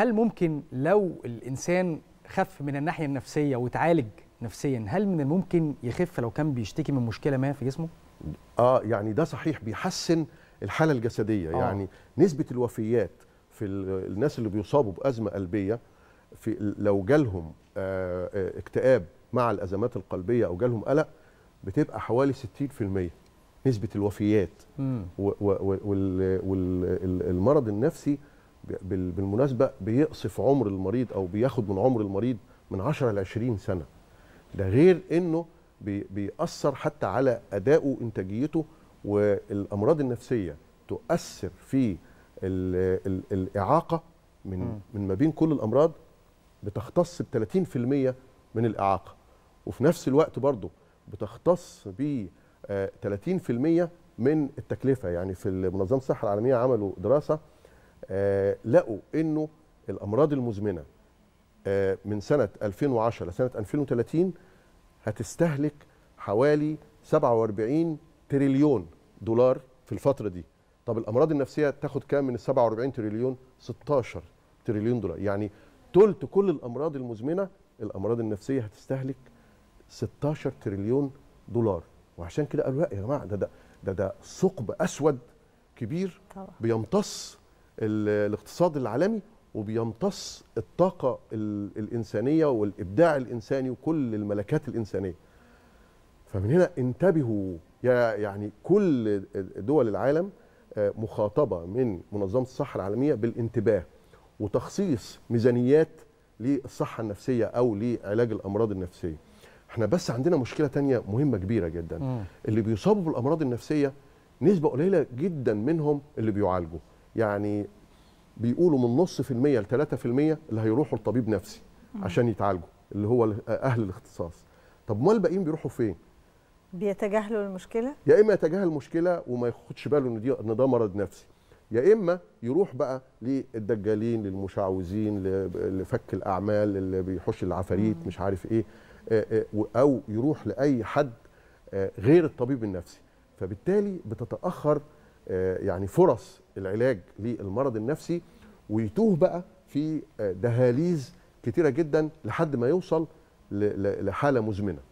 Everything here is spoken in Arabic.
هل ممكن لو الانسان خف من الناحيه النفسيه وتعالج نفسيا هل من الممكن يخف لو كان بيشتكي من مشكله ما في جسمه اه يعني ده صحيح بيحسن الحاله الجسديه آه. يعني نسبه الوفيات في الناس اللي بيصابوا بازمه قلبيه في لو جالهم آه،, آه اكتئاب مع الازمات القلبيه او جالهم قلق بتبقى حوالي 60% نسبه الوفيات والمرض النفسي بالمناسبه بيقصف عمر المريض او بياخد من عمر المريض من 10 ل 20 سنه ده غير انه بيأثر حتى على ادائه انتاجيته والامراض النفسيه تؤثر في الـ الـ الاعاقه من من ما بين كل الامراض بتختص ب 30% من الاعاقه وفي نفس الوقت برضه بتختص ب 30% آه، من التكلفه يعني في منظمه الصحه العالميه عملوا دراسه آه، لقوا انه الامراض المزمنه آه، من سنه 2010 لسنه 2030 هتستهلك حوالي 47 تريليون دولار في الفتره دي طب الامراض النفسيه تاخد كام من ال 47 تريليون 16 تريليون دولار يعني ثلث كل الامراض المزمنه الامراض النفسيه هتستهلك 16 تريليون دولار وعشان كده قالوا لا يا جماعه ده ده ده, ده ثقب اسود كبير طبعا. بيمتص الاقتصاد العالمي وبيمتص الطاقة الإنسانية والإبداع الإنساني وكل الملكات الإنسانية فمن هنا انتبهوا يعني كل دول العالم آه، مخاطبة من منظمة الصحة العالمية بالانتباه وتخصيص ميزانيات للصحة النفسية أو لعلاج الأمراض النفسية احنا بس عندنا مشكلة تانية مهمة كبيرة جدا اللي بيصابوا بالأمراض النفسية نسبة قليلة جدا منهم اللي بيعالجوا يعني بيقولوا من نص في المية ل 3% اللي هيروحوا لطبيب نفسي عشان يتعالجوا اللي هو آه، اهل الاختصاص طب امال الباقيين بيروحوا فين بيتجاهلوا المشكله يا اما يتجاهل المشكله وما ياخدش باله ان دي ان ده مرض نفسي يا اما يروح بقى للدجالين للمشعوذين لفك الاعمال اللي بيحش العفاريت مش عارف ايه آه، آه، او يروح لاي حد غير الطبيب النفسي فبالتالي بتتاخر يعني فرص العلاج للمرض النفسي ويتوه بقى في دهاليز كتيره جدا لحد ما يوصل لحاله مزمنه